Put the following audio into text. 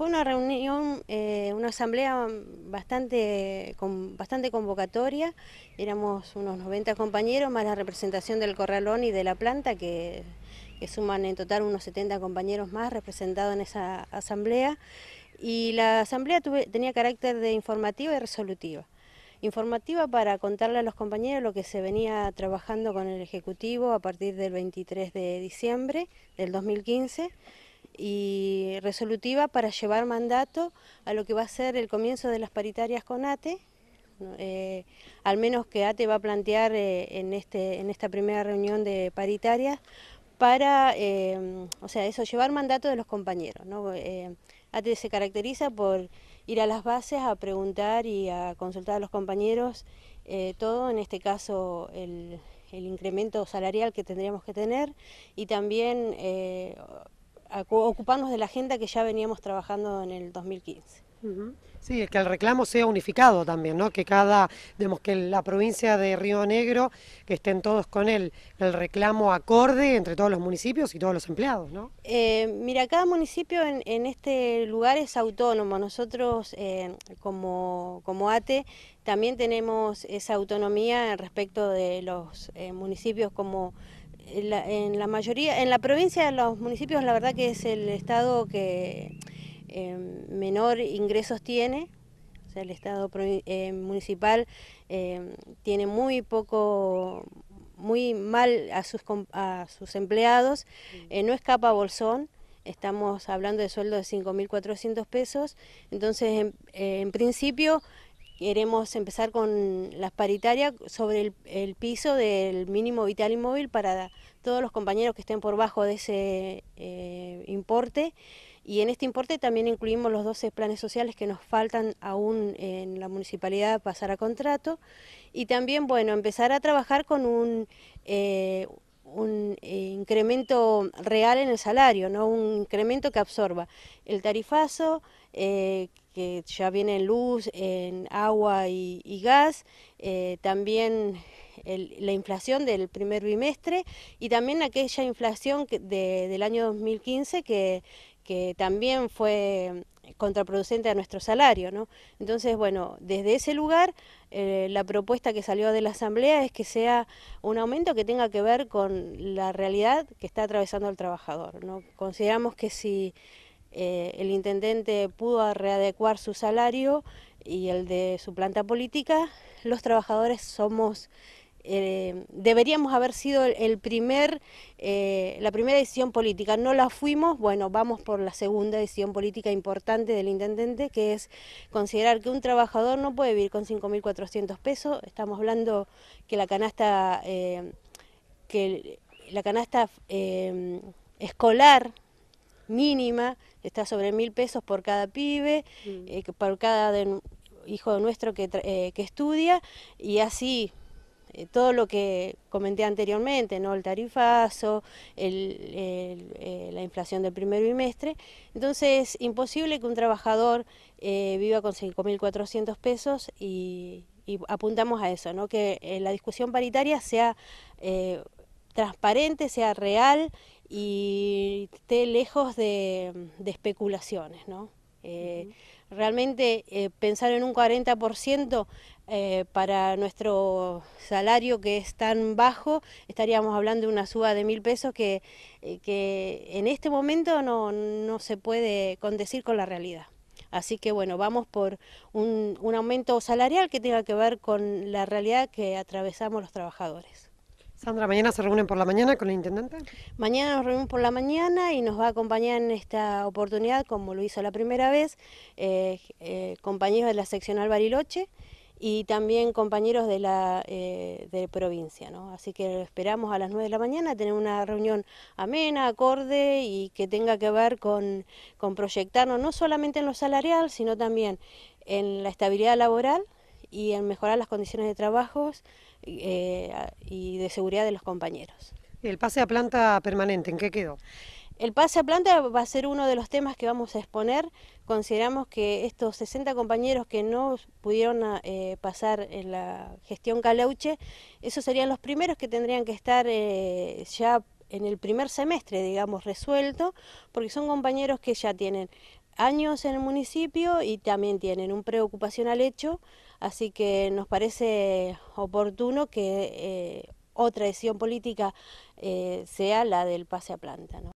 Fue una reunión, eh, una asamblea bastante, bastante convocatoria, éramos unos 90 compañeros, más la representación del Corralón y de la planta, que, suman en total unos 70 compañeros más representados en esa asamblea. Y la asamblea tenía carácter de informativa y resolutiva. Informativa para contarle a los compañeros lo que se venía trabajando con el Ejecutivo a partir del 23 de diciembre del 2015 y resolutiva para llevar mandato a lo que va a ser el comienzo de las paritarias con ATE, eh, al menos que ATE va a plantear eh, en, este, en esta primera reunión de paritarias, para, eh, o sea, eso, llevar mandato de los compañeros. ¿no? ATE se caracteriza por ir a las bases a preguntar y a consultar a los compañeros todo, en este caso el, incremento salarial que tendríamos que tener y también ocuparnos de la agenda que ya veníamos trabajando en el 2015. Sí, que el reclamo sea unificado también, ¿no? Que cada, vemos que la provincia de Río Negro, que estén todos con él, el reclamo acorde entre todos los municipios y todos los empleados, ¿no? Eh, mira, cada municipio en, este lugar es autónomo. Nosotros, eh, como, como ATE, también tenemos esa autonomía respecto de los eh, municipios como en la, mayoría, en la provincia de los municipios, la verdad que es el estado que eh, menor ingresos tiene, o sea, el estado eh, municipal eh, tiene muy poco, muy mal a sus, a sus empleados, mm. no escapa Bolsón, estamos hablando de sueldo de 5.400 pesos, entonces en, en principio queremos empezar con las paritarias sobre el, piso del mínimo vital inmóvil para todos los compañeros que estén por bajo de ese eh, importe. Y en este importe también incluimos los 12 planes sociales que nos faltan aún en la municipalidad pasar a contrato. Y también, bueno, empezar a trabajar con un, eh, un eh, incremento real en el salario, no un incremento que absorba el tarifazo, eh, que ya viene en luz, en agua y, gas, eh, también la inflación del primer bimestre y también aquella inflación del año 2015 que, que también fue contraproducente a nuestro salario. ¿no? Entonces, bueno, desde ese lugar eh, la propuesta que salió de la Asamblea es que sea un aumento que tenga que ver con la realidad que está atravesando el trabajador. ¿no? Consideramos que si eh, el intendente pudo readecuar su salario y el de su planta política, los trabajadores somos eh, deberíamos haber sido el primer, eh, la primera decisión política. No la fuimos, bueno, vamos por la segunda decisión política importante del intendente, que es considerar que un trabajador no puede vivir con 5.400 pesos. Estamos hablando que la canasta, eh, que la canasta escolar mínima está sobre 1.000 pesos por cada pibe, mm. por cada hijo nuestro que, que estudia, y así eh, todo lo que comenté anteriormente, ¿no? el tarifazo, eh, la inflación del primer bimestre. Entonces es imposible que un trabajador eh, viva con 5.400 pesos y, apuntamos a eso, ¿no? que la discusión paritaria sea transparente, sea real y esté lejos de, especulaciones. ¿no? realmente eh, pensar en un 40% eh, para nuestro salario que es tan bajo, estaríamos hablando de una suba de mil pesos eh, que, en este momento no, no, se puede condecir con la realidad. Así que bueno, vamos por un aumento salarial que tenga que ver con la realidad que atravesamos los trabajadores. Sandra, ¿mañana se reúnen por la mañana con la intendente? Mañana nos reunimos por la mañana y nos va a acompañar en esta oportunidad, como lo hizo la primera vez, eh, eh, compañeros de la seccional Bariloche y también compañeros de la eh, de provincia. Así que esperamos a las 9 de la mañana tener una reunión amena, acorde y que tenga que ver con proyectarnos no solamente en lo salarial, sino también en la estabilidad laboral y en mejorar las condiciones de trabajo eh, y de seguridad de los compañeros. ¿Y el pase a planta permanente en qué quedó? El pase a planta va a ser uno de los temas que vamos a exponer. Consideramos que estos 60 compañeros que no pudieron ah, eh, pasar en la gestión Caleuche, esos serían los primeros que tendrían que estar eh, ya en el primer semestre, digamos, resuelto, porque son compañeros que ya tienen años en el municipio y también tienen una preocupación al hecho, así que nos parece oportuno que eh, otra decisión política eh, sea la del pase a planta.